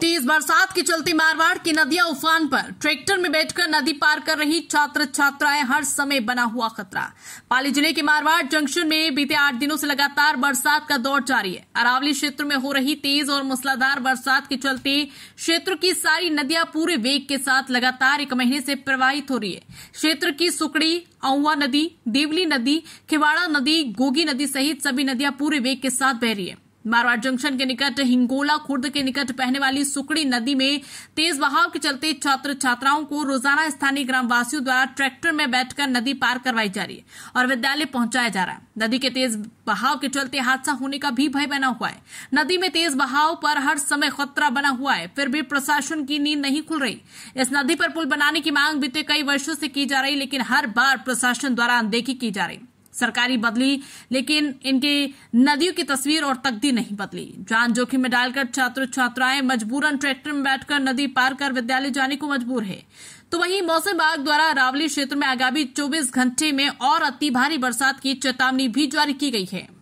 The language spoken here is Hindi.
तेज बरसात के चलते मारवाड़ की नदियां उफान पर ट्रैक्टर में बैठकर नदी पार कर रही छात्र छात्राएं हर समय बना हुआ खतरा पाली जिले के मारवाड़ जंक्शन में बीते आठ दिनों से लगातार बरसात का दौर जारी है अरावली क्षेत्र में हो रही तेज और मूसलाधार बरसात के चलते क्षेत्र की सारी नदियां पूरे वेग के साथ लगातार एक महीने से प्रवाहित हो रही है क्षेत्र की सुकड़ी औवा नदी देवली नदी खिवाड़ा नदी गोगी नदी सहित सभी नदियां पूरे वेग के साथ बह रही है मारवाड़ जंक्शन के निकट हिंगोला खुर्द के निकट पहने वाली सुकड़ी नदी में तेज बहाव के चलते छात्र छात्राओं को रोजाना स्थानीय ग्रामवासियों द्वारा ट्रैक्टर में बैठकर नदी पार करवाई जा रही है और विद्यालय पहुंचाया जा रहा है नदी के तेज बहाव के चलते हादसा होने का भी भय बना हुआ है नदी में तेज बहाव पर हर समय खतरा बना हुआ है फिर भी प्रशासन की नींद नहीं खुल रही इस नदी पर पुल बनाने की मांग बीते कई वर्षो से की जा रही लेकिन हर बार प्रशासन द्वारा अनदेखी की जा रही सरकारी बदली लेकिन इनकी नदियों की तस्वीर और तकदी नहीं बदली जान जोखिम में डालकर छात्र छात्राएं मजबूरन ट्रैक्टर में बैठकर नदी पार कर विद्यालय जाने को मजबूर है तो वहीं मौसम विभाग द्वारा रावली क्षेत्र में आगामी 24 घंटे में और अति भारी बरसात की चेतावनी भी जारी की गई है